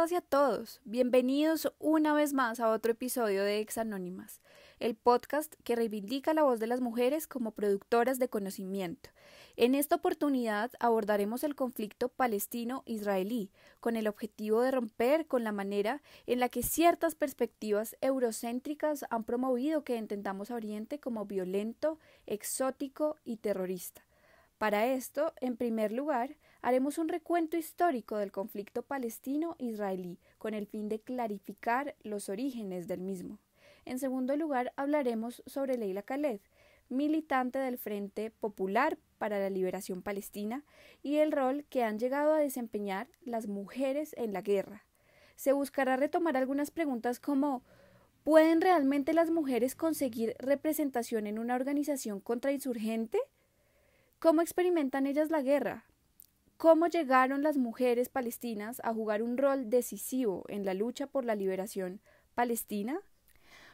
a todos. Bienvenidos una vez más a otro episodio de Ex Anónimas, el podcast que reivindica la voz de las mujeres como productoras de conocimiento. En esta oportunidad abordaremos el conflicto palestino-israelí, con el objetivo de romper con la manera en la que ciertas perspectivas eurocéntricas han promovido que entendamos a Oriente como violento, exótico y terrorista. Para esto, en primer lugar, Haremos un recuento histórico del conflicto palestino-israelí con el fin de clarificar los orígenes del mismo. En segundo lugar, hablaremos sobre Leila Khaled, militante del Frente Popular para la Liberación Palestina, y el rol que han llegado a desempeñar las mujeres en la guerra. Se buscará retomar algunas preguntas como ¿Pueden realmente las mujeres conseguir representación en una organización contrainsurgente? ¿Cómo experimentan ellas la guerra? cómo llegaron las mujeres palestinas a jugar un rol decisivo en la lucha por la liberación palestina.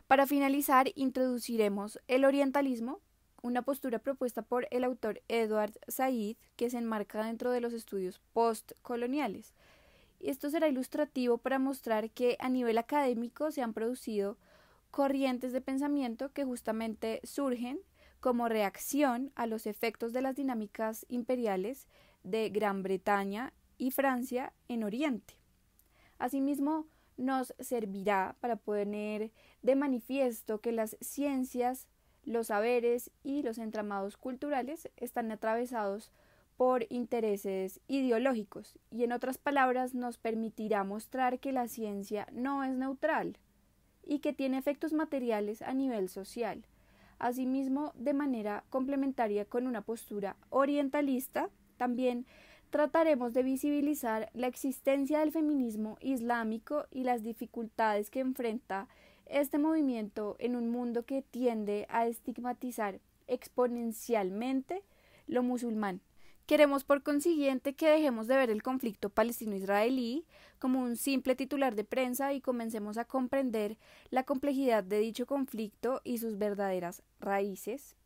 Para finalizar, introduciremos el orientalismo, una postura propuesta por el autor Edward Said que se enmarca dentro de los estudios postcoloniales. Esto será ilustrativo para mostrar que a nivel académico se han producido corrientes de pensamiento que justamente surgen como reacción a los efectos de las dinámicas imperiales de Gran Bretaña y Francia en Oriente. Asimismo, nos servirá para poner de manifiesto que las ciencias, los saberes y los entramados culturales están atravesados por intereses ideológicos y en otras palabras nos permitirá mostrar que la ciencia no es neutral y que tiene efectos materiales a nivel social, asimismo de manera complementaria con una postura orientalista también trataremos de visibilizar la existencia del feminismo islámico y las dificultades que enfrenta este movimiento en un mundo que tiende a estigmatizar exponencialmente lo musulmán. Queremos por consiguiente que dejemos de ver el conflicto palestino-israelí como un simple titular de prensa y comencemos a comprender la complejidad de dicho conflicto y sus verdaderas raíces.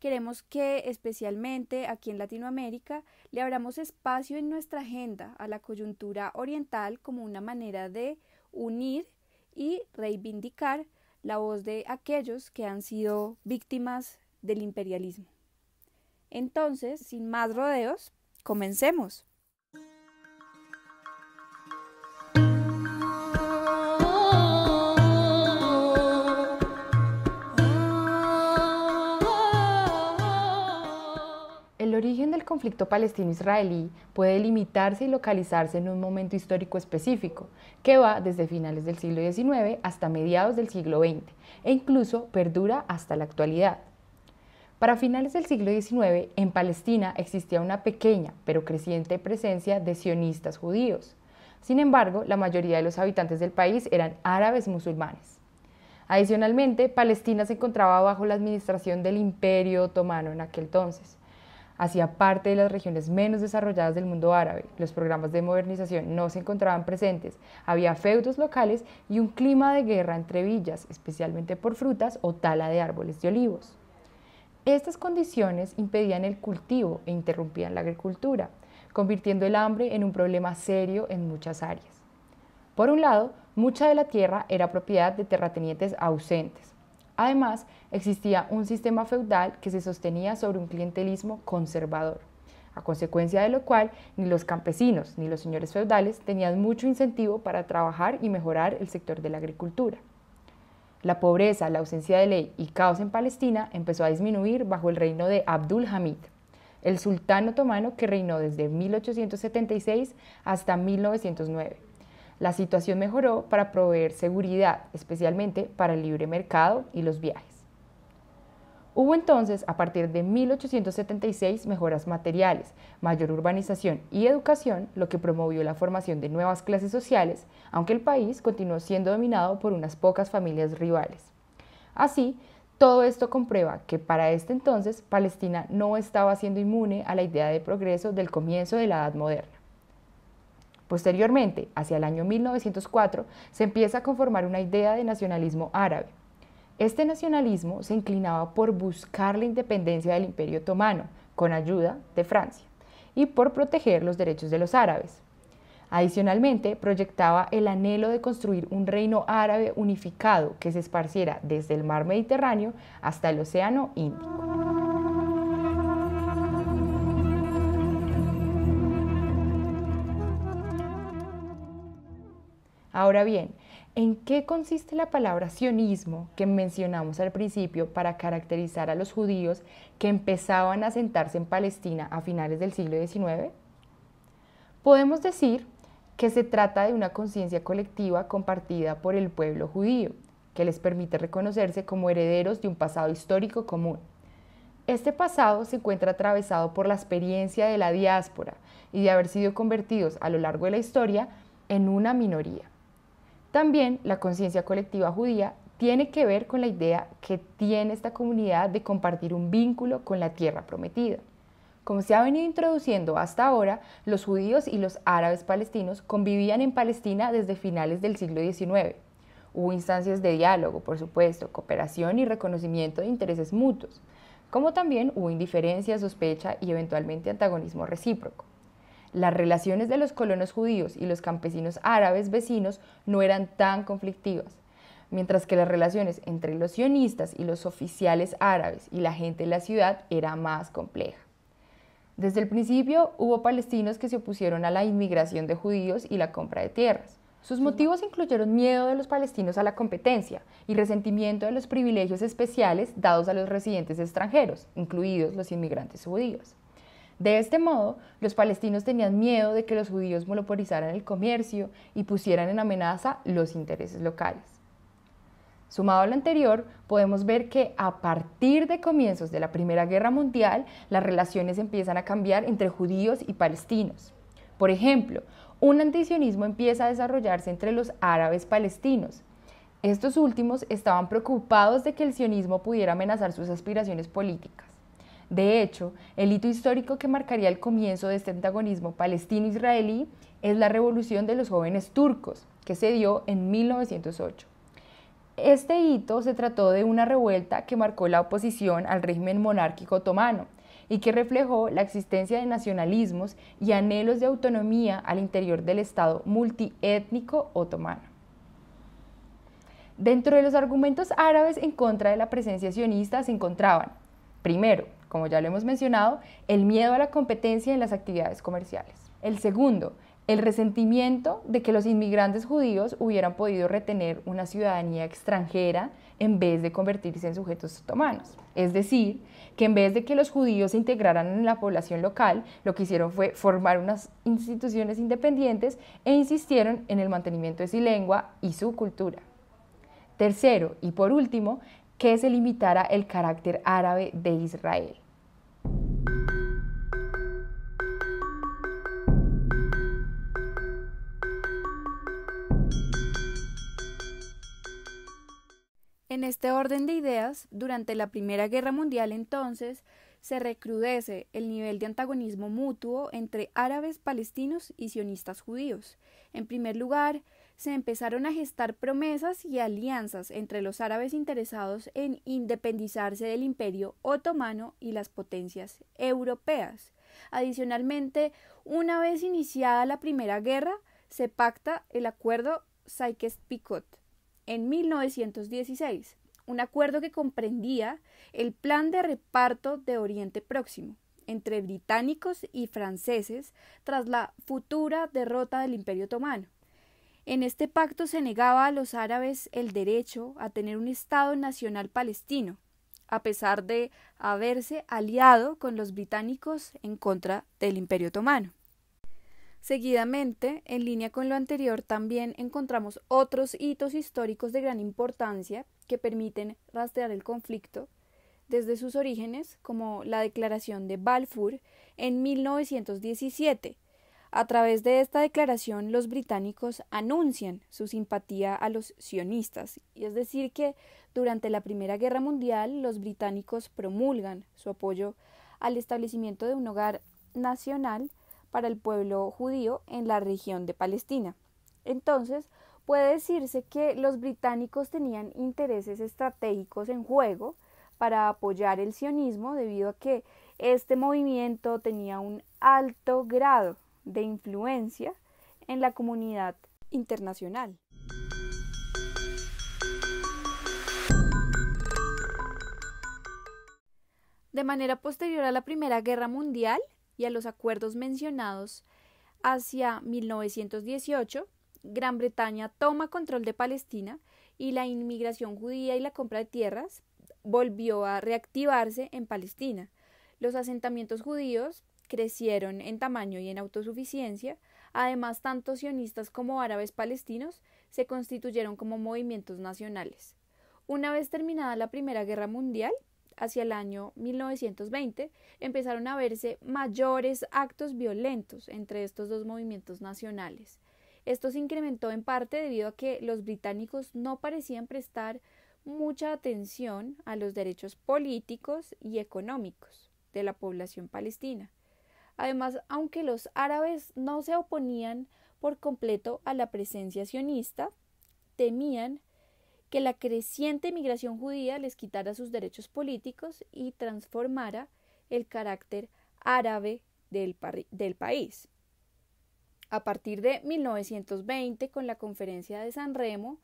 Queremos que especialmente aquí en Latinoamérica le abramos espacio en nuestra agenda a la coyuntura oriental como una manera de unir y reivindicar la voz de aquellos que han sido víctimas del imperialismo. Entonces, sin más rodeos, comencemos. El origen del conflicto palestino-israelí puede limitarse y localizarse en un momento histórico específico, que va desde finales del siglo XIX hasta mediados del siglo XX e incluso perdura hasta la actualidad. Para finales del siglo XIX, en Palestina existía una pequeña pero creciente presencia de sionistas judíos. Sin embargo, la mayoría de los habitantes del país eran árabes musulmanes. Adicionalmente, Palestina se encontraba bajo la administración del Imperio Otomano en aquel entonces hacía parte de las regiones menos desarrolladas del mundo árabe. Los programas de modernización no se encontraban presentes, había feudos locales y un clima de guerra entre villas, especialmente por frutas o tala de árboles de olivos. Estas condiciones impedían el cultivo e interrumpían la agricultura, convirtiendo el hambre en un problema serio en muchas áreas. Por un lado, mucha de la tierra era propiedad de terratenientes ausentes, Además, existía un sistema feudal que se sostenía sobre un clientelismo conservador, a consecuencia de lo cual ni los campesinos ni los señores feudales tenían mucho incentivo para trabajar y mejorar el sector de la agricultura. La pobreza, la ausencia de ley y caos en Palestina empezó a disminuir bajo el reino de Abdul Hamid, el sultán otomano que reinó desde 1876 hasta 1909. La situación mejoró para proveer seguridad, especialmente para el libre mercado y los viajes. Hubo entonces, a partir de 1876, mejoras materiales, mayor urbanización y educación, lo que promovió la formación de nuevas clases sociales, aunque el país continuó siendo dominado por unas pocas familias rivales. Así, todo esto comprueba que para este entonces Palestina no estaba siendo inmune a la idea de progreso del comienzo de la Edad Moderna. Posteriormente, hacia el año 1904, se empieza a conformar una idea de nacionalismo árabe. Este nacionalismo se inclinaba por buscar la independencia del Imperio Otomano, con ayuda de Francia, y por proteger los derechos de los árabes. Adicionalmente, proyectaba el anhelo de construir un reino árabe unificado que se esparciera desde el mar Mediterráneo hasta el Océano Índico. Ahora bien, ¿en qué consiste la palabra sionismo que mencionamos al principio para caracterizar a los judíos que empezaban a sentarse en Palestina a finales del siglo XIX? Podemos decir que se trata de una conciencia colectiva compartida por el pueblo judío, que les permite reconocerse como herederos de un pasado histórico común. Este pasado se encuentra atravesado por la experiencia de la diáspora y de haber sido convertidos a lo largo de la historia en una minoría. También la conciencia colectiva judía tiene que ver con la idea que tiene esta comunidad de compartir un vínculo con la tierra prometida. Como se ha venido introduciendo hasta ahora, los judíos y los árabes palestinos convivían en Palestina desde finales del siglo XIX. Hubo instancias de diálogo, por supuesto, cooperación y reconocimiento de intereses mutuos, como también hubo indiferencia, sospecha y eventualmente antagonismo recíproco. Las relaciones de los colonos judíos y los campesinos árabes vecinos no eran tan conflictivas, mientras que las relaciones entre los sionistas y los oficiales árabes y la gente de la ciudad era más compleja. Desde el principio hubo palestinos que se opusieron a la inmigración de judíos y la compra de tierras. Sus motivos incluyeron miedo de los palestinos a la competencia y resentimiento de los privilegios especiales dados a los residentes extranjeros, incluidos los inmigrantes judíos. De este modo, los palestinos tenían miedo de que los judíos monopolizaran el comercio y pusieran en amenaza los intereses locales. Sumado a lo anterior, podemos ver que a partir de comienzos de la Primera Guerra Mundial, las relaciones empiezan a cambiar entre judíos y palestinos. Por ejemplo, un antisionismo empieza a desarrollarse entre los árabes palestinos. Estos últimos estaban preocupados de que el sionismo pudiera amenazar sus aspiraciones políticas. De hecho, el hito histórico que marcaría el comienzo de este antagonismo palestino-israelí es la revolución de los jóvenes turcos, que se dio en 1908. Este hito se trató de una revuelta que marcó la oposición al régimen monárquico otomano y que reflejó la existencia de nacionalismos y anhelos de autonomía al interior del Estado multiétnico otomano. Dentro de los argumentos árabes en contra de la presencia sionista se encontraban, primero, como ya lo hemos mencionado, el miedo a la competencia en las actividades comerciales. El segundo, el resentimiento de que los inmigrantes judíos hubieran podido retener una ciudadanía extranjera en vez de convertirse en sujetos otomanos. Es decir, que en vez de que los judíos se integraran en la población local, lo que hicieron fue formar unas instituciones independientes e insistieron en el mantenimiento de su lengua y su cultura. Tercero, y por último, que se limitara el carácter árabe de Israel. En este orden de ideas, durante la Primera Guerra Mundial entonces, se recrudece el nivel de antagonismo mutuo entre árabes palestinos y sionistas judíos. En primer lugar, se empezaron a gestar promesas y alianzas entre los árabes interesados en independizarse del imperio otomano y las potencias europeas. Adicionalmente, una vez iniciada la Primera Guerra, se pacta el acuerdo Sykes-Picot en 1916, un acuerdo que comprendía el plan de reparto de Oriente Próximo entre británicos y franceses tras la futura derrota del Imperio Otomano. En este pacto se negaba a los árabes el derecho a tener un Estado nacional palestino, a pesar de haberse aliado con los británicos en contra del Imperio Otomano. Seguidamente, en línea con lo anterior, también encontramos otros hitos históricos de gran importancia que permiten rastrear el conflicto desde sus orígenes, como la Declaración de Balfour en 1917, a través de esta declaración, los británicos anuncian su simpatía a los sionistas, y es decir, que durante la Primera Guerra Mundial los británicos promulgan su apoyo al establecimiento de un hogar nacional para el pueblo judío en la región de Palestina. Entonces, puede decirse que los británicos tenían intereses estratégicos en juego para apoyar el sionismo debido a que este movimiento tenía un alto grado de influencia en la comunidad internacional. De manera posterior a la Primera Guerra Mundial y a los acuerdos mencionados, hacia 1918, Gran Bretaña toma control de Palestina y la inmigración judía y la compra de tierras volvió a reactivarse en Palestina. Los asentamientos judíos crecieron en tamaño y en autosuficiencia, además tanto sionistas como árabes palestinos se constituyeron como movimientos nacionales. Una vez terminada la Primera Guerra Mundial, hacia el año 1920, empezaron a verse mayores actos violentos entre estos dos movimientos nacionales. Esto se incrementó en parte debido a que los británicos no parecían prestar mucha atención a los derechos políticos y económicos de la población palestina. Además, aunque los árabes no se oponían por completo a la presencia sionista, temían que la creciente migración judía les quitara sus derechos políticos y transformara el carácter árabe del, país. A partir de 1920, con la Conferencia de San Remo,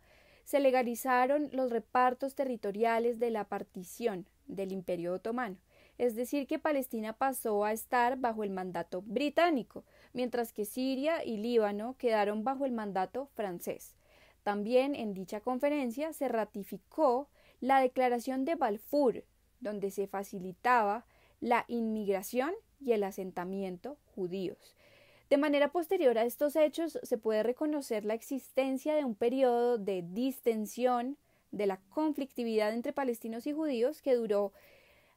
se legalizaron los repartos territoriales de la partición del Imperio Otomano es decir, que Palestina pasó a estar bajo el mandato británico, mientras que Siria y Líbano quedaron bajo el mandato francés. También en dicha conferencia se ratificó la Declaración de Balfour, donde se facilitaba la inmigración y el asentamiento judíos. De manera posterior a estos hechos se puede reconocer la existencia de un periodo de distensión de la conflictividad entre palestinos y judíos que duró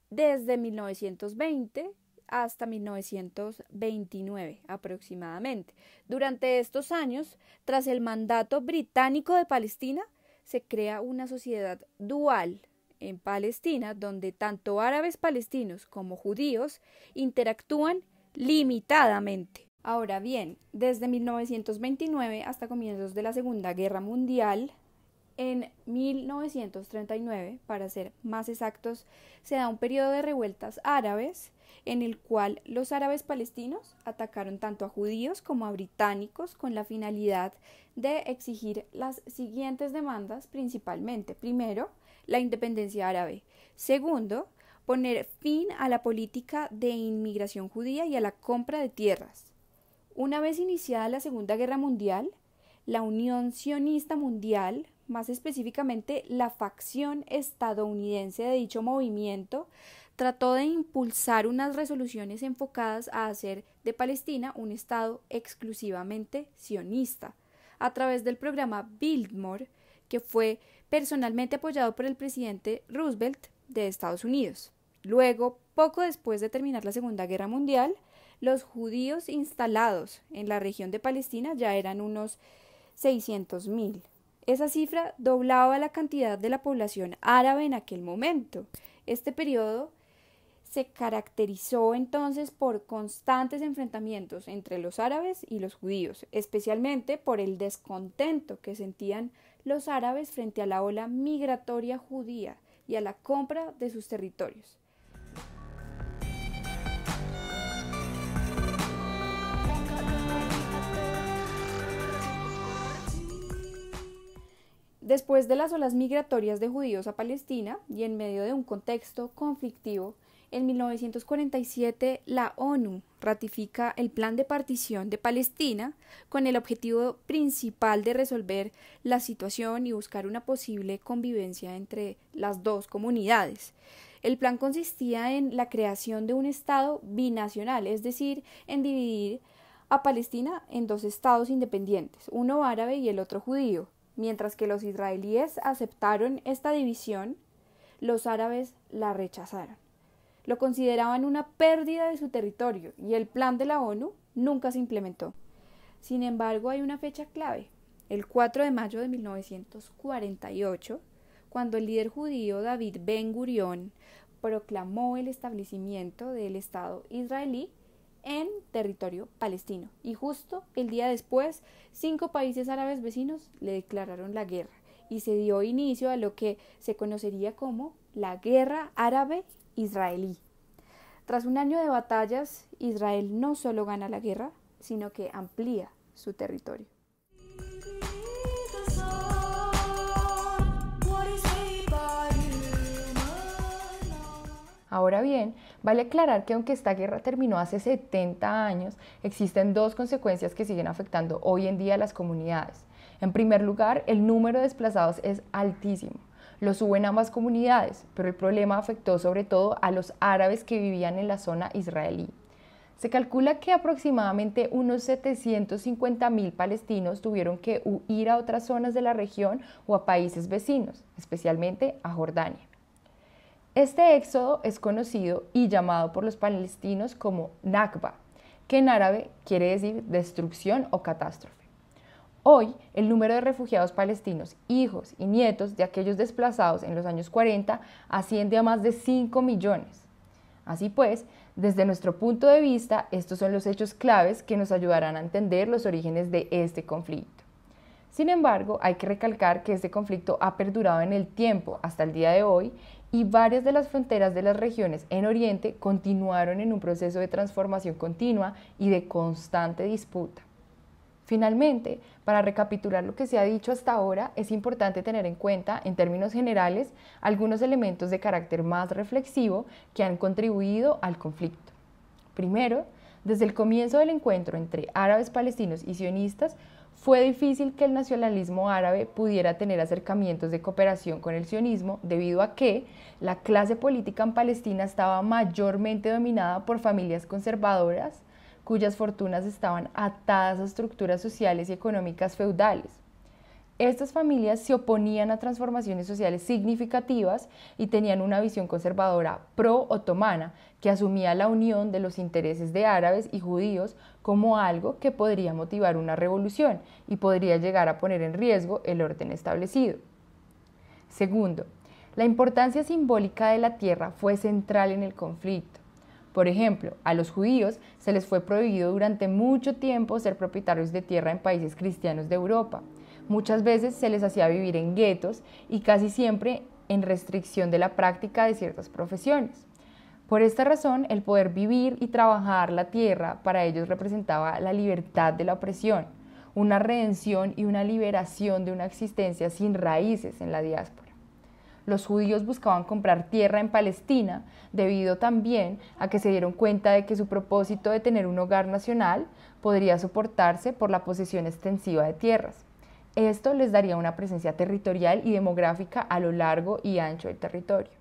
desde 1920 hasta 1929 aproximadamente. Durante estos años, tras el mandato británico de Palestina, se crea una sociedad dual en Palestina donde tanto árabes palestinos como judíos interactúan limitadamente. Ahora bien, desde 1929 hasta comienzos de la Segunda Guerra Mundial, en 1939, para ser más exactos, se da un periodo de revueltas árabes en el cual los árabes palestinos atacaron tanto a judíos como a británicos con la finalidad de exigir las siguientes demandas principalmente. Primero, la independencia árabe. Segundo, poner fin a la política de inmigración judía y a la compra de tierras. Una vez iniciada la Segunda Guerra Mundial, la Unión Sionista Mundial más específicamente la facción estadounidense de dicho movimiento, trató de impulsar unas resoluciones enfocadas a hacer de Palestina un Estado exclusivamente sionista, a través del programa BILDMORE, que fue personalmente apoyado por el presidente Roosevelt de Estados Unidos. Luego, poco después de terminar la Segunda Guerra Mundial, los judíos instalados en la región de Palestina ya eran unos mil. Esa cifra doblaba la cantidad de la población árabe en aquel momento. Este periodo se caracterizó entonces por constantes enfrentamientos entre los árabes y los judíos, especialmente por el descontento que sentían los árabes frente a la ola migratoria judía y a la compra de sus territorios. Después de las olas migratorias de judíos a Palestina y en medio de un contexto conflictivo, en 1947 la ONU ratifica el Plan de Partición de Palestina con el objetivo principal de resolver la situación y buscar una posible convivencia entre las dos comunidades. El plan consistía en la creación de un Estado binacional, es decir, en dividir a Palestina en dos estados independientes, uno árabe y el otro judío, Mientras que los israelíes aceptaron esta división, los árabes la rechazaron. Lo consideraban una pérdida de su territorio y el plan de la ONU nunca se implementó. Sin embargo, hay una fecha clave, el 4 de mayo de 1948, cuando el líder judío David Ben Gurión proclamó el establecimiento del Estado israelí en territorio palestino. Y justo el día después, cinco países árabes vecinos le declararon la guerra y se dio inicio a lo que se conocería como la Guerra Árabe-Israelí. Tras un año de batallas, Israel no solo gana la guerra, sino que amplía su territorio. Ahora bien, Vale aclarar que aunque esta guerra terminó hace 70 años, existen dos consecuencias que siguen afectando hoy en día a las comunidades. En primer lugar, el número de desplazados es altísimo. Lo suben ambas comunidades, pero el problema afectó sobre todo a los árabes que vivían en la zona israelí. Se calcula que aproximadamente unos 750.000 palestinos tuvieron que huir a otras zonas de la región o a países vecinos, especialmente a Jordania. Este éxodo es conocido y llamado por los palestinos como Nakba, que en árabe quiere decir destrucción o catástrofe. Hoy, el número de refugiados palestinos, hijos y nietos de aquellos desplazados en los años 40 asciende a más de 5 millones. Así pues, desde nuestro punto de vista, estos son los hechos claves que nos ayudarán a entender los orígenes de este conflicto. Sin embargo, hay que recalcar que este conflicto ha perdurado en el tiempo hasta el día de hoy y varias de las fronteras de las regiones en Oriente continuaron en un proceso de transformación continua y de constante disputa. Finalmente, para recapitular lo que se ha dicho hasta ahora, es importante tener en cuenta, en términos generales, algunos elementos de carácter más reflexivo que han contribuido al conflicto. Primero, desde el comienzo del encuentro entre árabes palestinos y sionistas, fue difícil que el nacionalismo árabe pudiera tener acercamientos de cooperación con el sionismo debido a que la clase política en Palestina estaba mayormente dominada por familias conservadoras cuyas fortunas estaban atadas a estructuras sociales y económicas feudales. Estas familias se oponían a transformaciones sociales significativas y tenían una visión conservadora pro-otomana que asumía la unión de los intereses de árabes y judíos como algo que podría motivar una revolución y podría llegar a poner en riesgo el orden establecido. Segundo, la importancia simbólica de la tierra fue central en el conflicto. Por ejemplo, a los judíos se les fue prohibido durante mucho tiempo ser propietarios de tierra en países cristianos de Europa. Muchas veces se les hacía vivir en guetos y casi siempre en restricción de la práctica de ciertas profesiones. Por esta razón, el poder vivir y trabajar la tierra para ellos representaba la libertad de la opresión, una redención y una liberación de una existencia sin raíces en la diáspora. Los judíos buscaban comprar tierra en Palestina debido también a que se dieron cuenta de que su propósito de tener un hogar nacional podría soportarse por la posesión extensiva de tierras. Esto les daría una presencia territorial y demográfica a lo largo y ancho del territorio.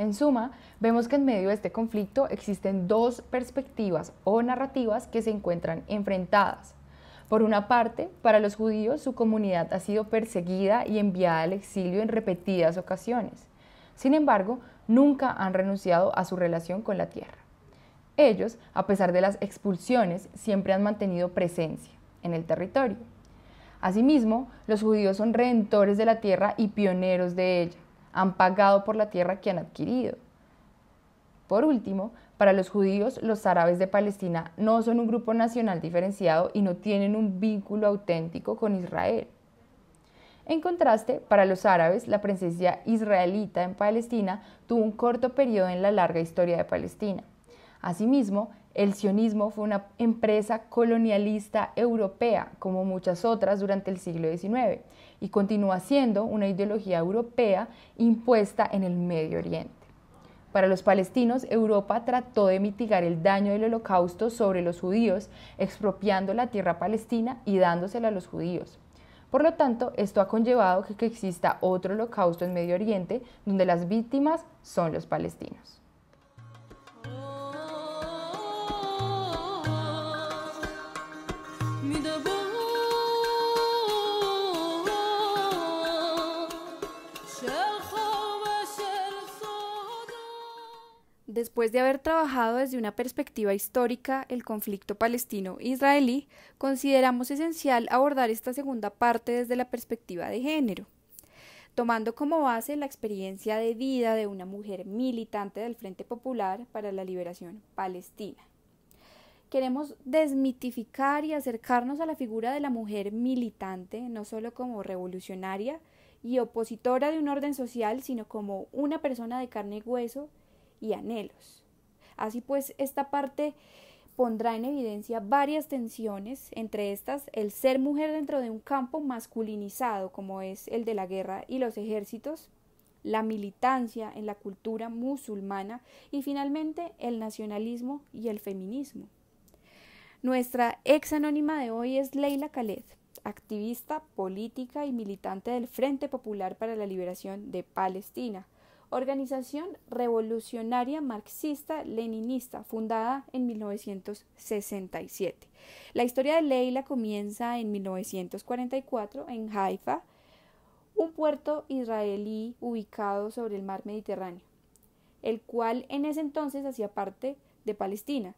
En suma, vemos que en medio de este conflicto existen dos perspectivas o narrativas que se encuentran enfrentadas. Por una parte, para los judíos su comunidad ha sido perseguida y enviada al exilio en repetidas ocasiones. Sin embargo, nunca han renunciado a su relación con la tierra. Ellos, a pesar de las expulsiones, siempre han mantenido presencia en el territorio. Asimismo, los judíos son redentores de la tierra y pioneros de ella han pagado por la tierra que han adquirido. Por último, para los judíos, los árabes de Palestina no son un grupo nacional diferenciado y no tienen un vínculo auténtico con Israel. En contraste, para los árabes, la presencia israelita en Palestina tuvo un corto periodo en la larga historia de Palestina. Asimismo, el sionismo fue una empresa colonialista europea, como muchas otras durante el siglo XIX, y continúa siendo una ideología europea impuesta en el Medio Oriente. Para los palestinos, Europa trató de mitigar el daño del holocausto sobre los judíos, expropiando la tierra palestina y dándosela a los judíos. Por lo tanto, esto ha conllevado que, exista otro holocausto en Medio Oriente, donde las víctimas son los palestinos. Después de haber trabajado desde una perspectiva histórica el conflicto palestino-israelí, consideramos esencial abordar esta segunda parte desde la perspectiva de género, tomando como base la experiencia de vida de una mujer militante del Frente Popular para la Liberación Palestina. Queremos desmitificar y acercarnos a la figura de la mujer militante, no solo como revolucionaria y opositora de un orden social, sino como una persona de carne y hueso, y anhelos. Así pues, esta parte pondrá en evidencia varias tensiones, entre estas el ser mujer dentro de un campo masculinizado como es el de la guerra y los ejércitos, la militancia en la cultura musulmana y finalmente el nacionalismo y el feminismo. Nuestra ex anónima de hoy es Leila Khaled, activista política y militante del Frente Popular para la Liberación de Palestina, organización revolucionaria marxista-leninista fundada en 1967. La historia de Leila comienza en 1944 en Haifa, un puerto israelí ubicado sobre el mar Mediterráneo, el cual en ese entonces hacía parte de Palestina,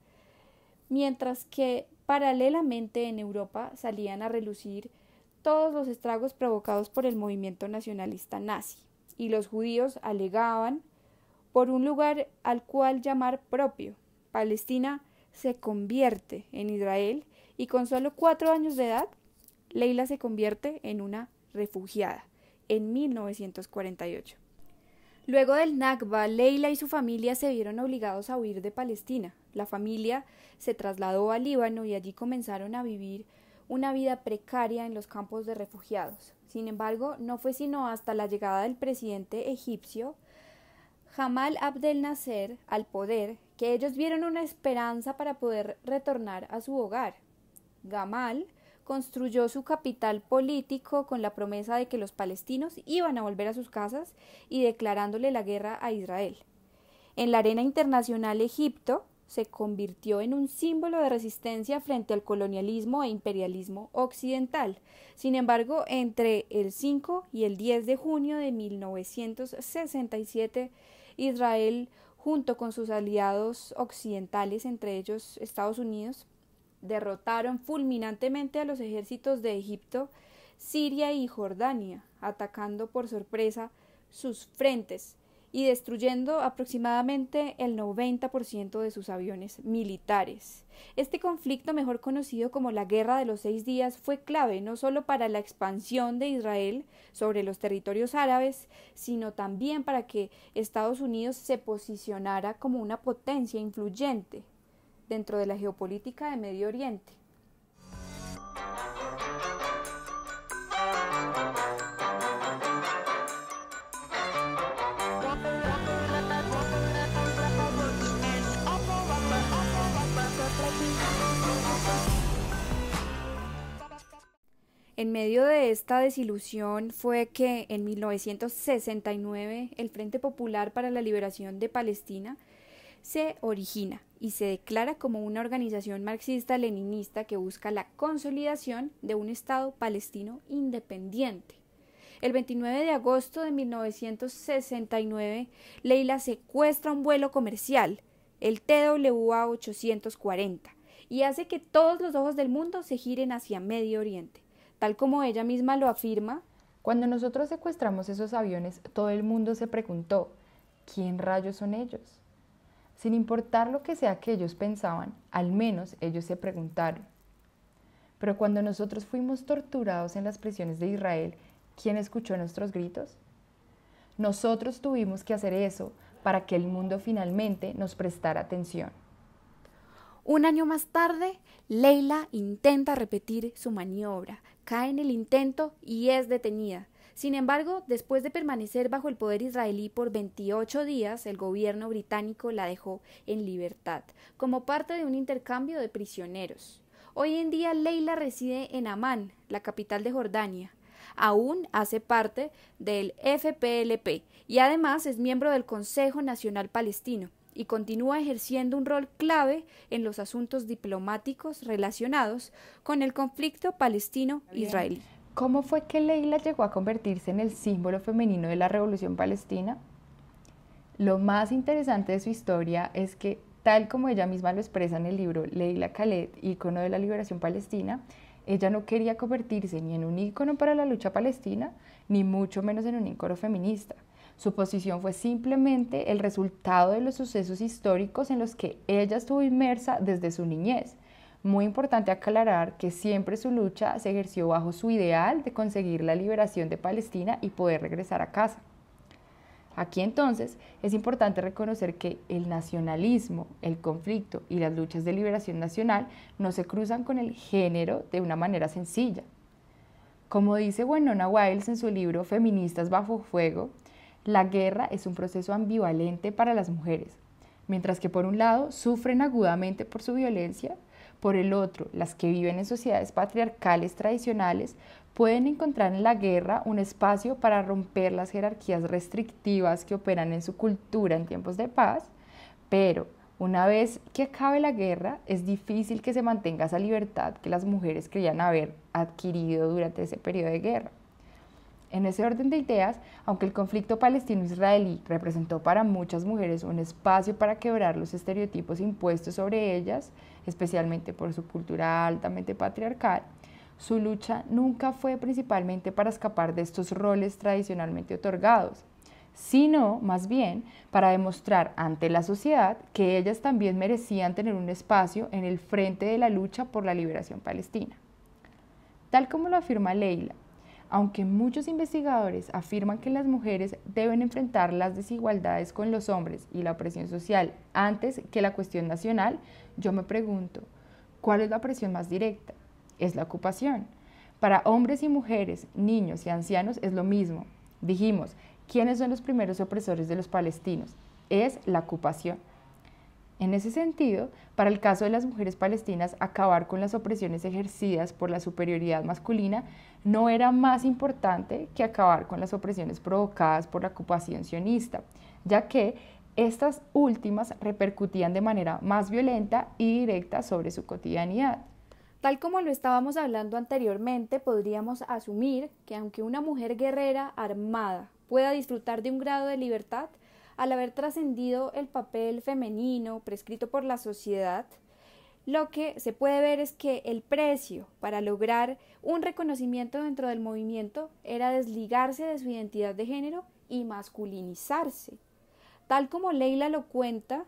mientras que paralelamente en Europa salían a relucir todos los estragos provocados por el movimiento nacionalista nazi y los judíos alegaban por un lugar al cual llamar propio. Palestina se convierte en Israel y con solo cuatro años de edad, Leila se convierte en una refugiada en 1948. Luego del Nakba, Leila y su familia se vieron obligados a huir de Palestina. La familia se trasladó a Líbano y allí comenzaron a vivir una vida precaria en los campos de refugiados. Sin embargo, no fue sino hasta la llegada del presidente egipcio Jamal Abdel Nasser al poder que ellos vieron una esperanza para poder retornar a su hogar. Gamal construyó su capital político con la promesa de que los palestinos iban a volver a sus casas y declarándole la guerra a Israel. En la arena internacional Egipto se convirtió en un símbolo de resistencia frente al colonialismo e imperialismo occidental. Sin embargo, entre el 5 y el 10 de junio de 1967, Israel, junto con sus aliados occidentales, entre ellos Estados Unidos, derrotaron fulminantemente a los ejércitos de Egipto, Siria y Jordania, atacando por sorpresa sus frentes y destruyendo aproximadamente el 90% de sus aviones militares. Este conflicto, mejor conocido como la Guerra de los Seis Días, fue clave no solo para la expansión de Israel sobre los territorios árabes, sino también para que Estados Unidos se posicionara como una potencia influyente dentro de la geopolítica de Medio Oriente. En medio de esta desilusión fue que en 1969 el Frente Popular para la Liberación de Palestina se origina y se declara como una organización marxista-leninista que busca la consolidación de un Estado palestino independiente. El 29 de agosto de 1969, Leila secuestra un vuelo comercial, el TWA 840, y hace que todos los ojos del mundo se giren hacia Medio Oriente tal como ella misma lo afirma. Cuando nosotros secuestramos esos aviones, todo el mundo se preguntó, ¿quién rayos son ellos? Sin importar lo que sea que ellos pensaban, al menos ellos se preguntaron. Pero cuando nosotros fuimos torturados en las prisiones de Israel, ¿quién escuchó nuestros gritos? Nosotros tuvimos que hacer eso para que el mundo finalmente nos prestara atención. Un año más tarde, Leila intenta repetir su maniobra cae en el intento y es detenida. Sin embargo, después de permanecer bajo el poder israelí por 28 días, el gobierno británico la dejó en libertad, como parte de un intercambio de prisioneros. Hoy en día Leila reside en Amán, la capital de Jordania. Aún hace parte del FPLP y además es miembro del Consejo Nacional Palestino y continúa ejerciendo un rol clave en los asuntos diplomáticos relacionados con el conflicto palestino-israelí. ¿Cómo fue que Leila llegó a convertirse en el símbolo femenino de la Revolución Palestina? Lo más interesante de su historia es que, tal como ella misma lo expresa en el libro Leila Khaled, ícono de la liberación palestina, ella no quería convertirse ni en un ícono para la lucha palestina, ni mucho menos en un ícono feminista. Su posición fue simplemente el resultado de los sucesos históricos en los que ella estuvo inmersa desde su niñez. Muy importante aclarar que siempre su lucha se ejerció bajo su ideal de conseguir la liberación de Palestina y poder regresar a casa. Aquí entonces es importante reconocer que el nacionalismo, el conflicto y las luchas de liberación nacional no se cruzan con el género de una manera sencilla. Como dice Winona Wiles en su libro Feministas bajo fuego, la guerra es un proceso ambivalente para las mujeres, mientras que por un lado sufren agudamente por su violencia, por el otro, las que viven en sociedades patriarcales tradicionales pueden encontrar en la guerra un espacio para romper las jerarquías restrictivas que operan en su cultura en tiempos de paz, pero una vez que acabe la guerra, es difícil que se mantenga esa libertad que las mujeres creían haber adquirido durante ese periodo de guerra. En ese orden de ideas, aunque el conflicto palestino-israelí representó para muchas mujeres un espacio para quebrar los estereotipos impuestos sobre ellas, especialmente por su cultura altamente patriarcal, su lucha nunca fue principalmente para escapar de estos roles tradicionalmente otorgados, sino más bien para demostrar ante la sociedad que ellas también merecían tener un espacio en el frente de la lucha por la liberación palestina. Tal como lo afirma Leila, aunque muchos investigadores afirman que las mujeres deben enfrentar las desigualdades con los hombres y la opresión social antes que la cuestión nacional, yo me pregunto, ¿cuál es la presión más directa? Es la ocupación. Para hombres y mujeres, niños y ancianos es lo mismo. Dijimos, ¿quiénes son los primeros opresores de los palestinos? Es la ocupación. En ese sentido, para el caso de las mujeres palestinas, acabar con las opresiones ejercidas por la superioridad masculina no era más importante que acabar con las opresiones provocadas por la ocupación sionista, ya que estas últimas repercutían de manera más violenta y directa sobre su cotidianidad. Tal como lo estábamos hablando anteriormente, podríamos asumir que aunque una mujer guerrera armada pueda disfrutar de un grado de libertad, al haber trascendido el papel femenino prescrito por la sociedad, lo que se puede ver es que el precio para lograr un reconocimiento dentro del movimiento era desligarse de su identidad de género y masculinizarse. Tal como Leila lo cuenta,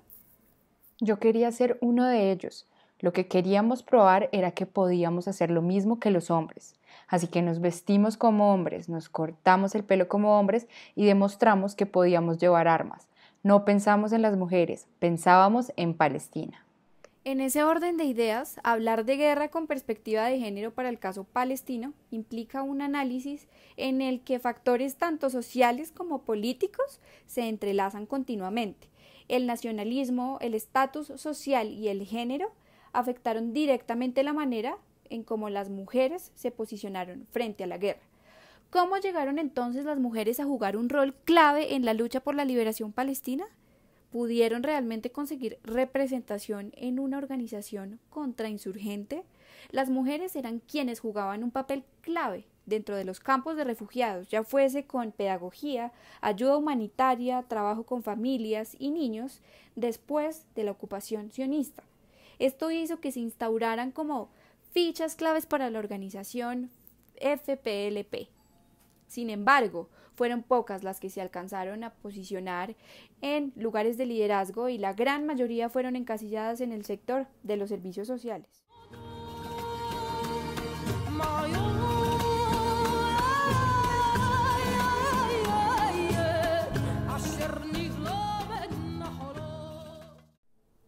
yo quería ser uno de ellos, lo que queríamos probar era que podíamos hacer lo mismo que los hombres. Así que nos vestimos como hombres, nos cortamos el pelo como hombres y demostramos que podíamos llevar armas. No pensamos en las mujeres, pensábamos en Palestina. En ese orden de ideas, hablar de guerra con perspectiva de género para el caso palestino implica un análisis en el que factores tanto sociales como políticos se entrelazan continuamente. El nacionalismo, el estatus social y el género afectaron directamente la manera en cómo las mujeres se posicionaron frente a la guerra. ¿Cómo llegaron entonces las mujeres a jugar un rol clave en la lucha por la liberación palestina? ¿Pudieron realmente conseguir representación en una organización contrainsurgente? Las mujeres eran quienes jugaban un papel clave dentro de los campos de refugiados, ya fuese con pedagogía, ayuda humanitaria, trabajo con familias y niños, después de la ocupación sionista. Esto hizo que se instauraran como fichas claves para la organización FPLP. Sin embargo, fueron pocas las que se alcanzaron a posicionar en lugares de liderazgo y la gran mayoría fueron encasilladas en el sector de los servicios sociales.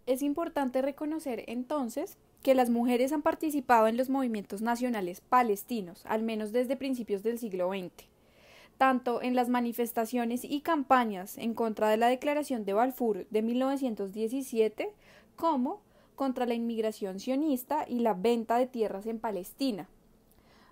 Es importante reconocer entonces que las mujeres han participado en los movimientos nacionales palestinos, al menos desde principios del siglo XX, tanto en las manifestaciones y campañas en contra de la Declaración de Balfour de 1917 como contra la inmigración sionista y la venta de tierras en Palestina.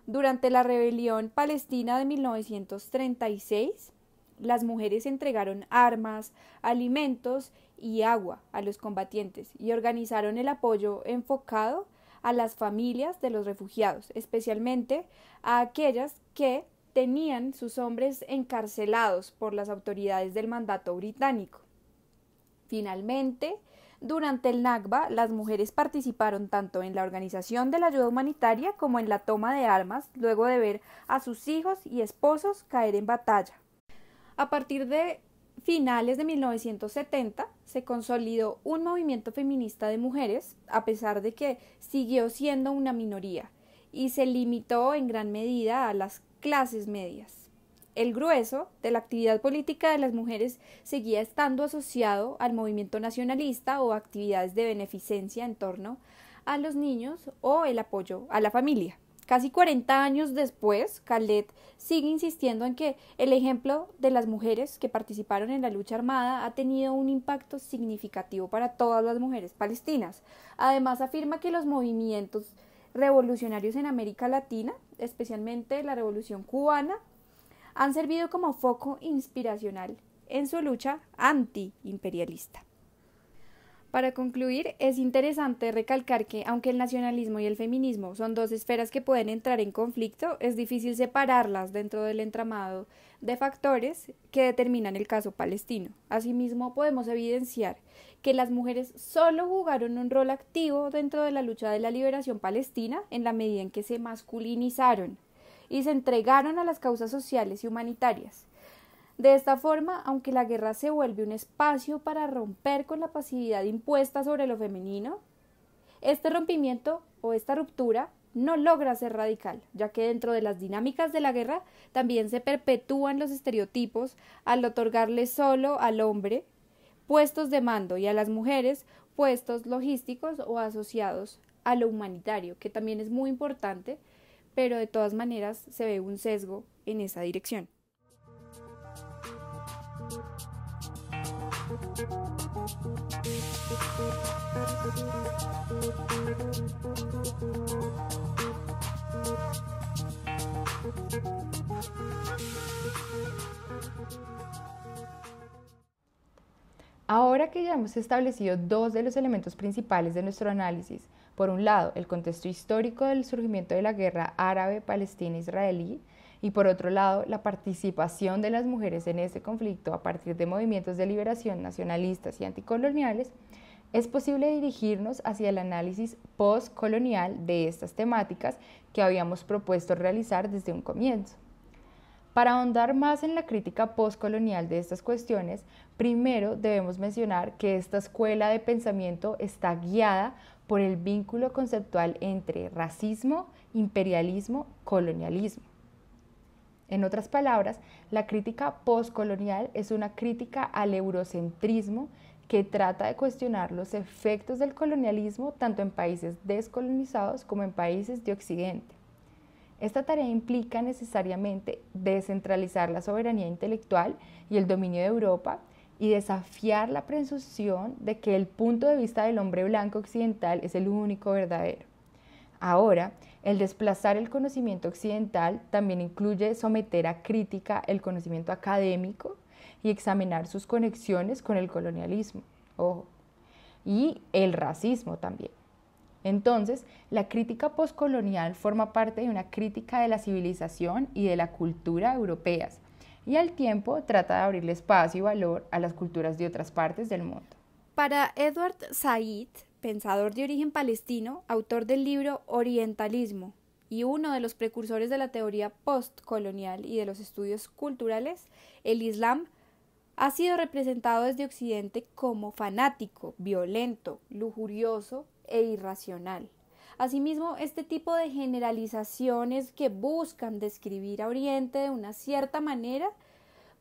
Durante la rebelión palestina de 1936, las mujeres entregaron armas, alimentos y agua a los combatientes y organizaron el apoyo enfocado a las familias de los refugiados, especialmente a aquellas que tenían sus hombres encarcelados por las autoridades del mandato británico. Finalmente, durante el NAGBA, las mujeres participaron tanto en la organización de la ayuda humanitaria como en la toma de armas, luego de ver a sus hijos y esposos caer en batalla. A partir de finales de 1970 se consolidó un movimiento feminista de mujeres, a pesar de que siguió siendo una minoría, y se limitó en gran medida a las clases medias. El grueso de la actividad política de las mujeres seguía estando asociado al movimiento nacionalista o actividades de beneficencia en torno a los niños o el apoyo a la familia. Casi 40 años después, Khaled sigue insistiendo en que el ejemplo de las mujeres que participaron en la lucha armada ha tenido un impacto significativo para todas las mujeres palestinas. Además, afirma que los movimientos revolucionarios en América Latina, especialmente la Revolución cubana, han servido como foco inspiracional en su lucha antiimperialista. Para concluir, es interesante recalcar que, aunque el nacionalismo y el feminismo son dos esferas que pueden entrar en conflicto, es difícil separarlas dentro del entramado de factores que determinan el caso palestino. Asimismo, podemos evidenciar que las mujeres solo jugaron un rol activo dentro de la lucha de la liberación palestina en la medida en que se masculinizaron y se entregaron a las causas sociales y humanitarias de esta forma, aunque la guerra se vuelve un espacio para romper con la pasividad impuesta sobre lo femenino, este rompimiento o esta ruptura no logra ser radical, ya que dentro de las dinámicas de la guerra también se perpetúan los estereotipos al otorgarle solo al hombre puestos de mando y a las mujeres puestos logísticos o asociados a lo humanitario, que también es muy importante, pero de todas maneras se ve un sesgo en esa dirección. Ahora que ya hemos establecido dos de los elementos principales de nuestro análisis, por un lado, el contexto histórico del surgimiento de la guerra árabe-palestina-israelí, y por otro lado la participación de las mujeres en este conflicto a partir de movimientos de liberación nacionalistas y anticoloniales, es posible dirigirnos hacia el análisis postcolonial de estas temáticas que habíamos propuesto realizar desde un comienzo. Para ahondar más en la crítica postcolonial de estas cuestiones, primero debemos mencionar que esta escuela de pensamiento está guiada por el vínculo conceptual entre racismo, imperialismo, colonialismo. En otras palabras, la crítica postcolonial es una crítica al eurocentrismo que trata de cuestionar los efectos del colonialismo tanto en países descolonizados como en países de Occidente. Esta tarea implica necesariamente descentralizar la soberanía intelectual y el dominio de Europa y desafiar la presunción de que el punto de vista del hombre blanco occidental es el único verdadero. Ahora, el desplazar el conocimiento occidental también incluye someter a crítica el conocimiento académico y examinar sus conexiones con el colonialismo, ojo, y el racismo también. Entonces, la crítica poscolonial forma parte de una crítica de la civilización y de la cultura europeas, y al tiempo trata de abrirle espacio y valor a las culturas de otras partes del mundo. Para Edward Said, pensador de origen palestino, autor del libro Orientalismo y uno de los precursores de la teoría postcolonial y de los estudios culturales, el Islam ha sido representado desde Occidente como fanático, violento, lujurioso e irracional. Asimismo, este tipo de generalizaciones que buscan describir a Oriente de una cierta manera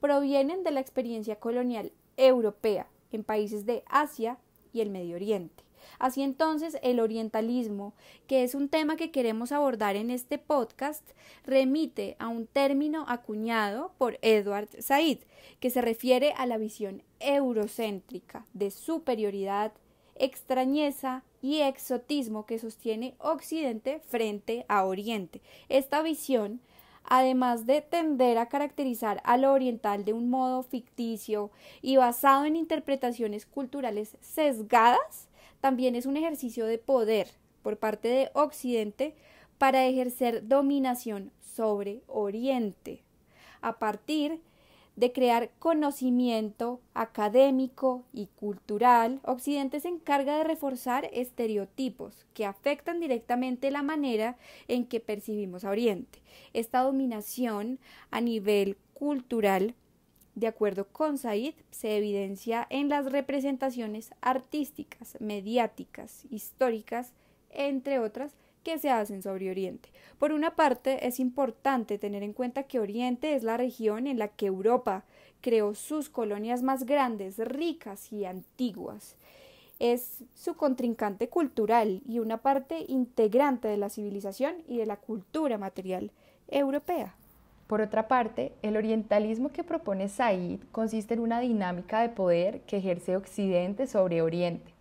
provienen de la experiencia colonial europea en países de Asia y el Medio Oriente. Así entonces, el orientalismo, que es un tema que queremos abordar en este podcast, remite a un término acuñado por Edward Said, que se refiere a la visión eurocéntrica de superioridad, extrañeza y exotismo que sostiene Occidente frente a Oriente. Esta visión además de tender a caracterizar a lo oriental de un modo ficticio y basado en interpretaciones culturales sesgadas, también es un ejercicio de poder por parte de Occidente para ejercer dominación sobre Oriente, a partir de crear conocimiento académico y cultural, Occidente se encarga de reforzar estereotipos que afectan directamente la manera en que percibimos a Oriente. Esta dominación a nivel cultural de acuerdo con Said, se evidencia en las representaciones artísticas, mediáticas, históricas, entre otras, que se hacen sobre Oriente. Por una parte, es importante tener en cuenta que Oriente es la región en la que Europa creó sus colonias más grandes, ricas y antiguas. Es su contrincante cultural y una parte integrante de la civilización y de la cultura material europea. Por otra parte, el orientalismo que propone Said consiste en una dinámica de poder que ejerce Occidente sobre Oriente.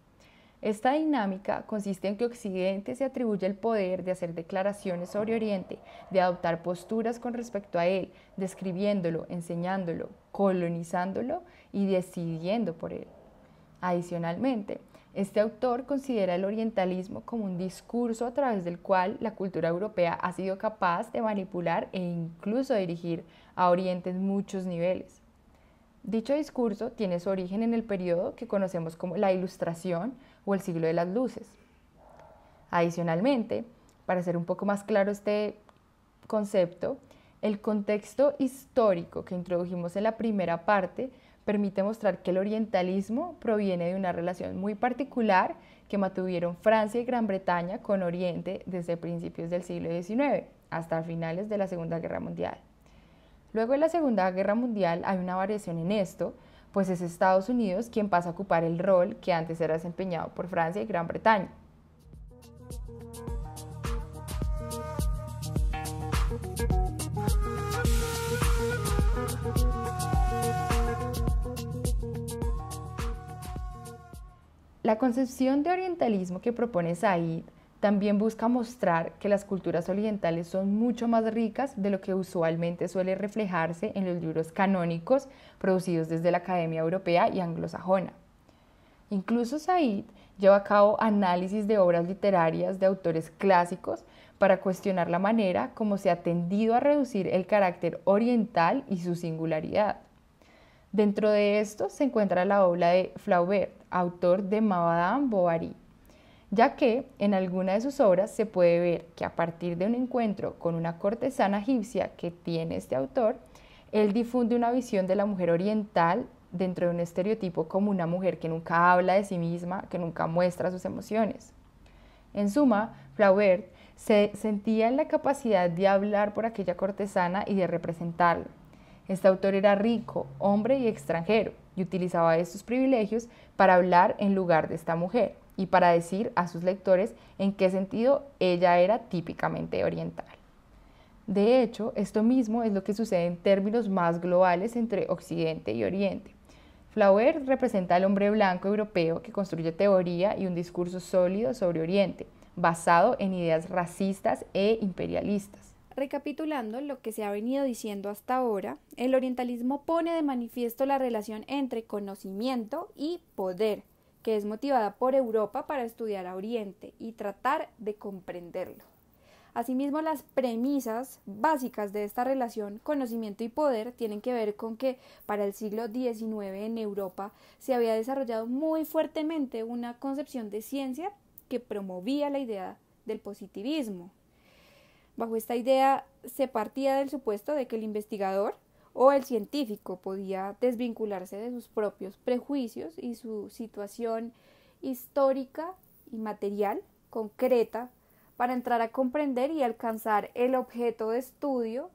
Esta dinámica consiste en que Occidente se atribuye el poder de hacer declaraciones sobre Oriente, de adoptar posturas con respecto a él, describiéndolo, enseñándolo, colonizándolo y decidiendo por él. Adicionalmente, este autor considera el orientalismo como un discurso a través del cual la cultura europea ha sido capaz de manipular e incluso dirigir a Oriente en muchos niveles. Dicho discurso tiene su origen en el periodo que conocemos como la Ilustración o el siglo de las luces. Adicionalmente, para hacer un poco más claro este concepto, el contexto histórico que introdujimos en la primera parte permite mostrar que el orientalismo proviene de una relación muy particular que mantuvieron Francia y Gran Bretaña con Oriente desde principios del siglo XIX hasta finales de la Segunda Guerra Mundial. Luego de la Segunda Guerra Mundial hay una variación en esto, pues es Estados Unidos quien pasa a ocupar el rol que antes era desempeñado por Francia y Gran Bretaña. La concepción de orientalismo que propone Said también busca mostrar que las culturas orientales son mucho más ricas de lo que usualmente suele reflejarse en los libros canónicos producidos desde la Academia Europea y Anglosajona. Incluso Said lleva a cabo análisis de obras literarias de autores clásicos para cuestionar la manera como se ha tendido a reducir el carácter oriental y su singularidad. Dentro de esto se encuentra la obra de Flaubert, autor de Madame Bovary, ya que en alguna de sus obras se puede ver que a partir de un encuentro con una cortesana egipcia que tiene este autor, él difunde una visión de la mujer oriental dentro de un estereotipo como una mujer que nunca habla de sí misma, que nunca muestra sus emociones. En suma, Flaubert se sentía en la capacidad de hablar por aquella cortesana y de representarla. Este autor era rico, hombre y extranjero, y utilizaba estos privilegios para hablar en lugar de esta mujer y para decir a sus lectores en qué sentido ella era típicamente oriental. De hecho, esto mismo es lo que sucede en términos más globales entre Occidente y Oriente. Flaubert representa al hombre blanco europeo que construye teoría y un discurso sólido sobre Oriente, basado en ideas racistas e imperialistas. Recapitulando lo que se ha venido diciendo hasta ahora, el orientalismo pone de manifiesto la relación entre conocimiento y poder, que es motivada por Europa para estudiar a Oriente y tratar de comprenderlo. Asimismo, las premisas básicas de esta relación, conocimiento y poder, tienen que ver con que para el siglo XIX en Europa se había desarrollado muy fuertemente una concepción de ciencia que promovía la idea del positivismo, Bajo esta idea se partía del supuesto de que el investigador o el científico podía desvincularse de sus propios prejuicios y su situación histórica y material concreta para entrar a comprender y alcanzar el objeto de estudio,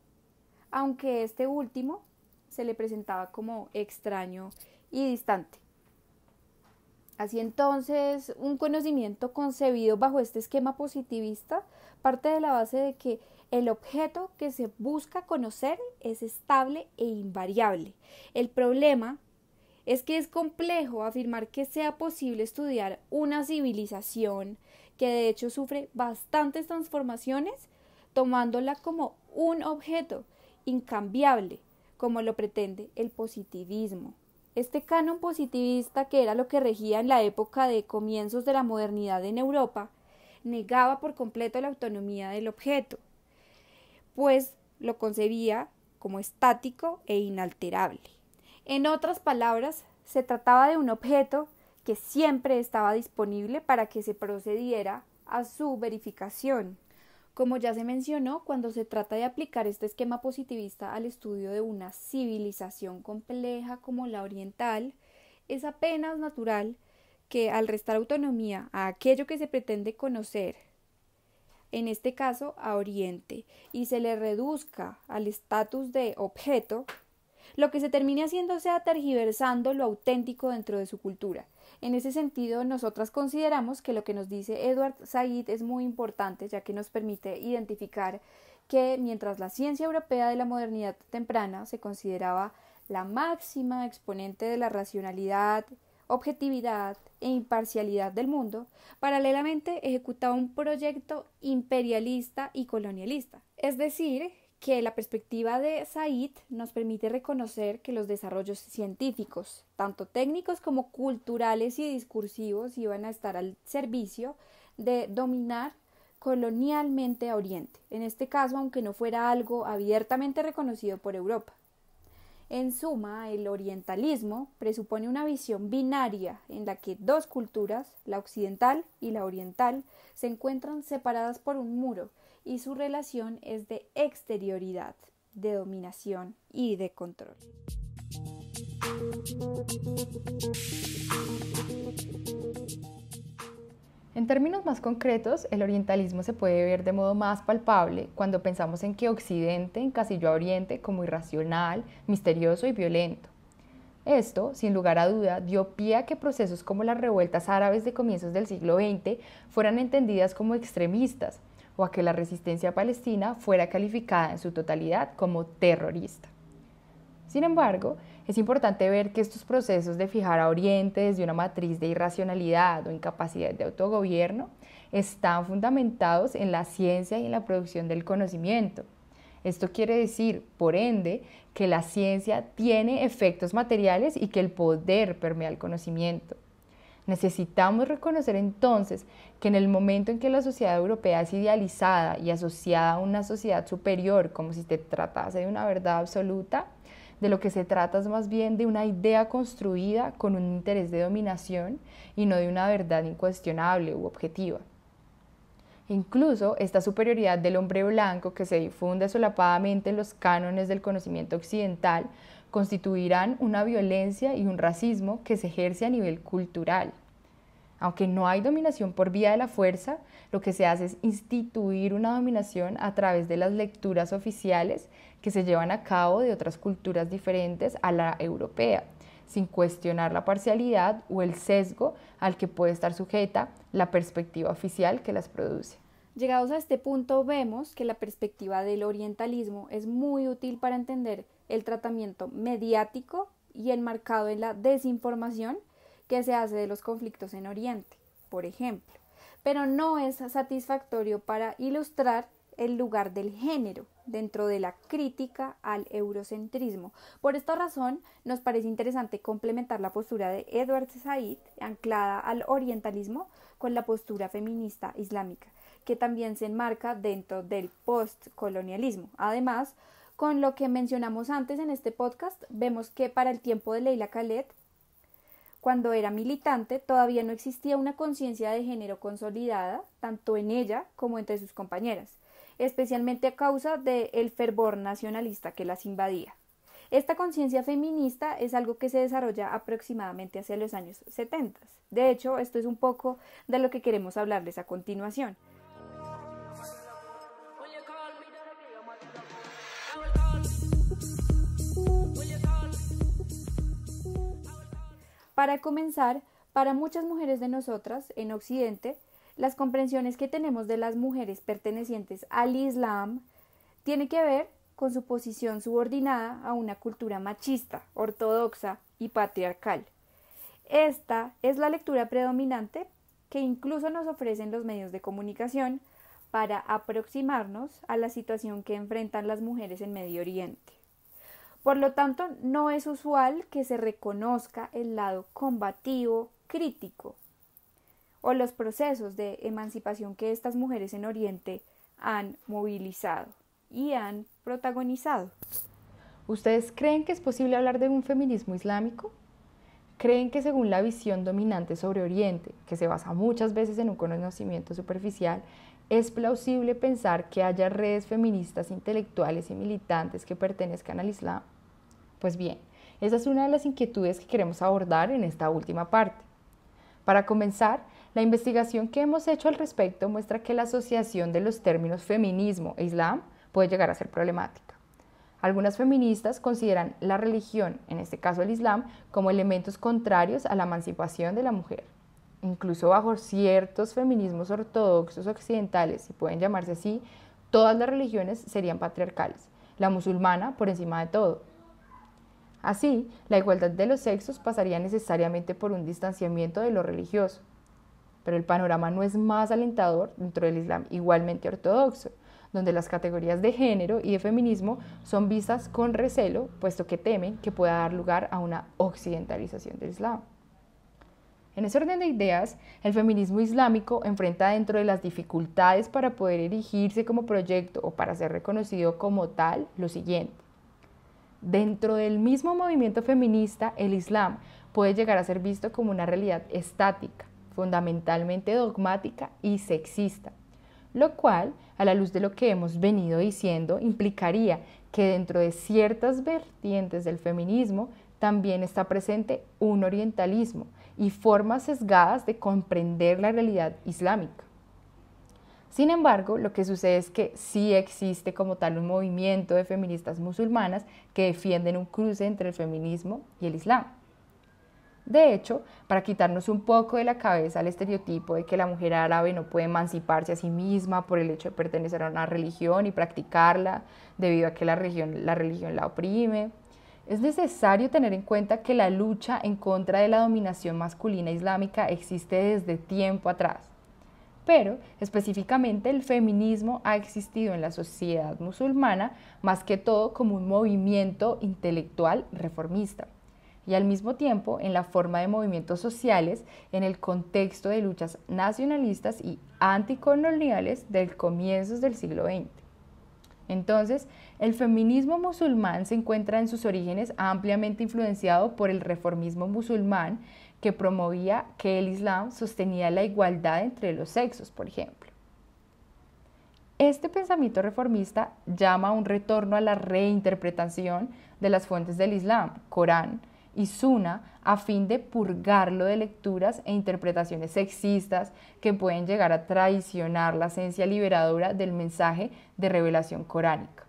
aunque este último se le presentaba como extraño y distante. Así entonces, un conocimiento concebido bajo este esquema positivista parte de la base de que el objeto que se busca conocer es estable e invariable. El problema es que es complejo afirmar que sea posible estudiar una civilización que de hecho sufre bastantes transformaciones tomándola como un objeto incambiable, como lo pretende el positivismo. Este canon positivista, que era lo que regía en la época de comienzos de la modernidad en Europa, negaba por completo la autonomía del objeto, pues lo concebía como estático e inalterable. En otras palabras, se trataba de un objeto que siempre estaba disponible para que se procediera a su verificación. Como ya se mencionó, cuando se trata de aplicar este esquema positivista al estudio de una civilización compleja como la oriental, es apenas natural que al restar autonomía a aquello que se pretende conocer, en este caso a Oriente, y se le reduzca al estatus de objeto, lo que se termine haciendo sea tergiversando lo auténtico dentro de su cultura. En ese sentido, nosotras consideramos que lo que nos dice Edward Said es muy importante, ya que nos permite identificar que mientras la ciencia europea de la modernidad temprana se consideraba la máxima exponente de la racionalidad objetividad e imparcialidad del mundo, paralelamente ejecutaba un proyecto imperialista y colonialista. Es decir, que la perspectiva de Said nos permite reconocer que los desarrollos científicos, tanto técnicos como culturales y discursivos, iban a estar al servicio de dominar colonialmente a Oriente, en este caso aunque no fuera algo abiertamente reconocido por Europa. En suma, el orientalismo presupone una visión binaria en la que dos culturas, la occidental y la oriental, se encuentran separadas por un muro y su relación es de exterioridad, de dominación y de control. En términos más concretos, el orientalismo se puede ver de modo más palpable cuando pensamos en que Occidente encasilló a Oriente como irracional, misterioso y violento. Esto, sin lugar a duda, dio pie a que procesos como las revueltas árabes de comienzos del siglo XX fueran entendidas como extremistas o a que la resistencia palestina fuera calificada en su totalidad como terrorista. Sin embargo, es importante ver que estos procesos de fijar a Oriente desde una matriz de irracionalidad o incapacidad de autogobierno están fundamentados en la ciencia y en la producción del conocimiento. Esto quiere decir, por ende, que la ciencia tiene efectos materiales y que el poder permea el conocimiento. Necesitamos reconocer entonces que en el momento en que la sociedad europea es idealizada y asociada a una sociedad superior como si se tratase de una verdad absoluta, de lo que se trata es más bien de una idea construida con un interés de dominación y no de una verdad incuestionable u objetiva. Incluso esta superioridad del hombre blanco que se difunde solapadamente en los cánones del conocimiento occidental constituirán una violencia y un racismo que se ejerce a nivel cultural. Aunque no hay dominación por vía de la fuerza, lo que se hace es instituir una dominación a través de las lecturas oficiales que se llevan a cabo de otras culturas diferentes a la europea, sin cuestionar la parcialidad o el sesgo al que puede estar sujeta la perspectiva oficial que las produce. Llegados a este punto vemos que la perspectiva del orientalismo es muy útil para entender el tratamiento mediático y enmarcado en la desinformación que se hace de los conflictos en Oriente, por ejemplo, pero no es satisfactorio para ilustrar el lugar del género dentro de la crítica al eurocentrismo. Por esta razón, nos parece interesante complementar la postura de Edward Said, anclada al orientalismo, con la postura feminista islámica, que también se enmarca dentro del postcolonialismo. Además, con lo que mencionamos antes en este podcast, vemos que para el tiempo de Leila Khaled, cuando era militante, todavía no existía una conciencia de género consolidada, tanto en ella como entre sus compañeras especialmente a causa del fervor nacionalista que las invadía. Esta conciencia feminista es algo que se desarrolla aproximadamente hacia los años 70. De hecho, esto es un poco de lo que queremos hablarles a continuación. Para comenzar, para muchas mujeres de nosotras en Occidente, las comprensiones que tenemos de las mujeres pertenecientes al Islam tienen que ver con su posición subordinada a una cultura machista, ortodoxa y patriarcal. Esta es la lectura predominante que incluso nos ofrecen los medios de comunicación para aproximarnos a la situación que enfrentan las mujeres en Medio Oriente. Por lo tanto, no es usual que se reconozca el lado combativo, crítico o los procesos de emancipación que estas mujeres en Oriente han movilizado y han protagonizado. ¿Ustedes creen que es posible hablar de un feminismo islámico? ¿Creen que según la visión dominante sobre Oriente, que se basa muchas veces en un conocimiento superficial, es plausible pensar que haya redes feministas intelectuales y militantes que pertenezcan al Islam? Pues bien, esa es una de las inquietudes que queremos abordar en esta última parte. Para comenzar, la investigación que hemos hecho al respecto muestra que la asociación de los términos feminismo e islam puede llegar a ser problemática. Algunas feministas consideran la religión, en este caso el islam, como elementos contrarios a la emancipación de la mujer. Incluso bajo ciertos feminismos ortodoxos occidentales, si pueden llamarse así, todas las religiones serían patriarcales, la musulmana por encima de todo. Así, la igualdad de los sexos pasaría necesariamente por un distanciamiento de lo religioso, pero el panorama no es más alentador dentro del Islam igualmente ortodoxo, donde las categorías de género y de feminismo son vistas con recelo, puesto que temen que pueda dar lugar a una occidentalización del Islam. En ese orden de ideas, el feminismo islámico enfrenta dentro de las dificultades para poder erigirse como proyecto o para ser reconocido como tal lo siguiente. Dentro del mismo movimiento feminista, el Islam puede llegar a ser visto como una realidad estática, fundamentalmente dogmática y sexista, lo cual, a la luz de lo que hemos venido diciendo, implicaría que dentro de ciertas vertientes del feminismo también está presente un orientalismo y formas sesgadas de comprender la realidad islámica. Sin embargo, lo que sucede es que sí existe como tal un movimiento de feministas musulmanas que defienden un cruce entre el feminismo y el islam. De hecho, para quitarnos un poco de la cabeza el estereotipo de que la mujer árabe no puede emanciparse a sí misma por el hecho de pertenecer a una religión y practicarla debido a que la religión la, oprime, es necesario tener en cuenta que la lucha en contra de la dominación masculina islámica existe desde tiempo atrás. Pero específicamente el feminismo ha existido en la sociedad musulmana más que todo como un movimiento intelectual reformista y al mismo tiempo en la forma de movimientos sociales en el contexto de luchas nacionalistas y anticoloniales del comienzo del siglo XX. Entonces, el feminismo musulmán se encuentra en sus orígenes ampliamente influenciado por el reformismo musulmán que promovía que el Islam sostenía la igualdad entre los sexos, por ejemplo. Este pensamiento reformista llama a un retorno a la reinterpretación de las fuentes del Islam, Corán, y Suna a fin de purgarlo de lecturas e interpretaciones sexistas que pueden llegar a traicionar la esencia liberadora del mensaje de revelación coránica.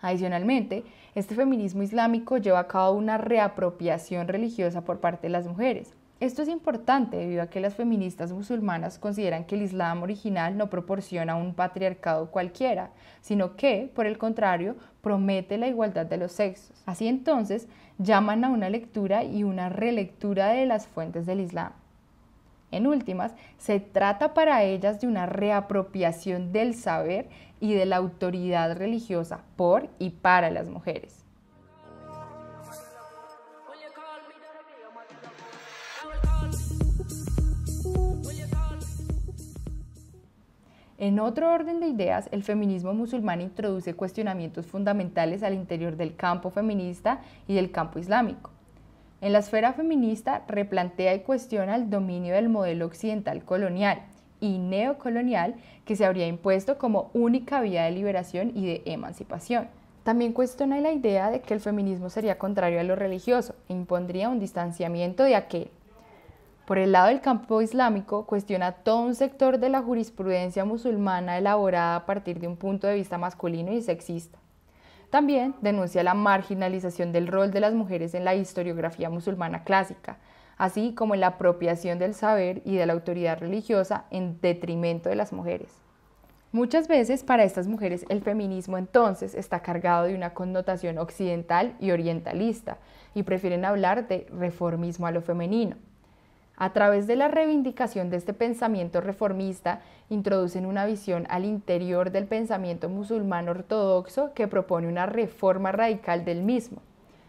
Adicionalmente, este feminismo islámico lleva a cabo una reapropiación religiosa por parte de las mujeres esto es importante debido a que las feministas musulmanas consideran que el Islam original no proporciona un patriarcado cualquiera, sino que, por el contrario, promete la igualdad de los sexos. Así entonces, llaman a una lectura y una relectura de las fuentes del Islam. En últimas, se trata para ellas de una reapropiación del saber y de la autoridad religiosa por y para las mujeres. En otro orden de ideas, el feminismo musulmán introduce cuestionamientos fundamentales al interior del campo feminista y del campo islámico. En la esfera feminista replantea y cuestiona el dominio del modelo occidental colonial y neocolonial que se habría impuesto como única vía de liberación y de emancipación. También cuestiona la idea de que el feminismo sería contrario a lo religioso e impondría un distanciamiento de aquel por el lado del campo islámico, cuestiona todo un sector de la jurisprudencia musulmana elaborada a partir de un punto de vista masculino y sexista. También denuncia la marginalización del rol de las mujeres en la historiografía musulmana clásica, así como la apropiación del saber y de la autoridad religiosa en detrimento de las mujeres. Muchas veces para estas mujeres el feminismo entonces está cargado de una connotación occidental y orientalista y prefieren hablar de reformismo a lo femenino. A través de la reivindicación de este pensamiento reformista, introducen una visión al interior del pensamiento musulmán ortodoxo que propone una reforma radical del mismo.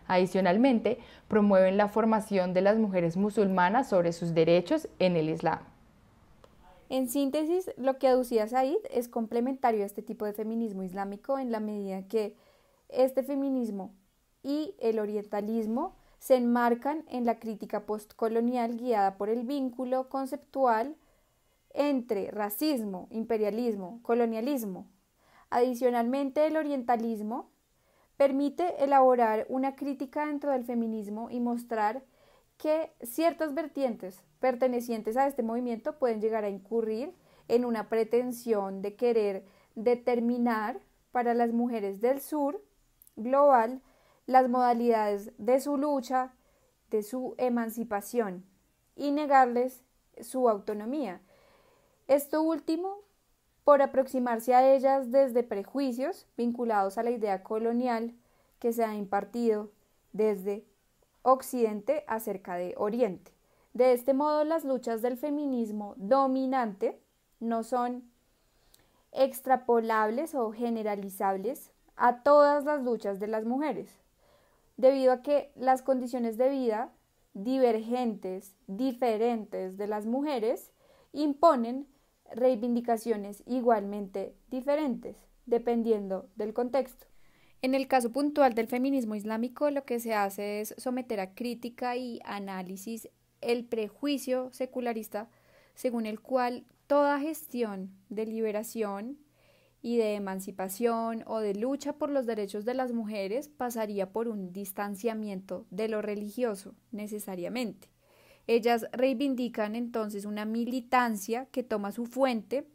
Adicionalmente, promueven la formación de las mujeres musulmanas sobre sus derechos en el Islam. En síntesis, lo que aducía Said es complementario a este tipo de feminismo islámico en la medida que este feminismo y el orientalismo se enmarcan en la crítica postcolonial guiada por el vínculo conceptual entre racismo, imperialismo, colonialismo. Adicionalmente, el orientalismo permite elaborar una crítica dentro del feminismo y mostrar que ciertas vertientes pertenecientes a este movimiento pueden llegar a incurrir en una pretensión de querer determinar para las mujeres del sur global las modalidades de su lucha, de su emancipación y negarles su autonomía. Esto último por aproximarse a ellas desde prejuicios vinculados a la idea colonial que se ha impartido desde Occidente acerca de Oriente. De este modo, las luchas del feminismo dominante no son extrapolables o generalizables a todas las luchas de las mujeres, debido a que las condiciones de vida divergentes, diferentes de las mujeres, imponen reivindicaciones igualmente diferentes, dependiendo del contexto. En el caso puntual del feminismo islámico, lo que se hace es someter a crítica y análisis el prejuicio secularista, según el cual toda gestión de liberación, y de emancipación o de lucha por los derechos de las mujeres pasaría por un distanciamiento de lo religioso, necesariamente. Ellas reivindican entonces una militancia que toma su fuente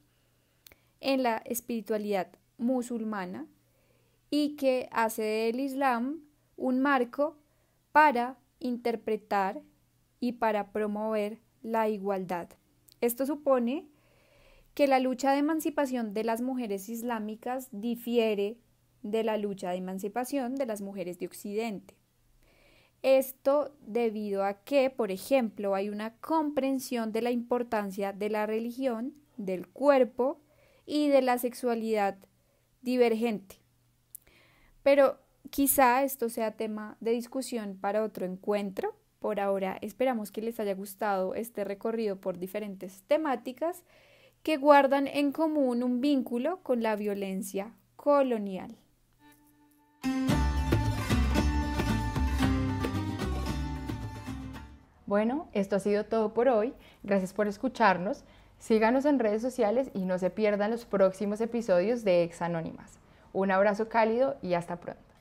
en la espiritualidad musulmana y que hace del Islam un marco para interpretar y para promover la igualdad. Esto supone que la lucha de emancipación de las mujeres islámicas difiere de la lucha de emancipación de las mujeres de Occidente. Esto debido a que, por ejemplo, hay una comprensión de la importancia de la religión, del cuerpo y de la sexualidad divergente. Pero quizá esto sea tema de discusión para otro encuentro. Por ahora esperamos que les haya gustado este recorrido por diferentes temáticas que guardan en común un vínculo con la violencia colonial. Bueno, esto ha sido todo por hoy. Gracias por escucharnos. Síganos en redes sociales y no se pierdan los próximos episodios de Ex Anónimas. Un abrazo cálido y hasta pronto.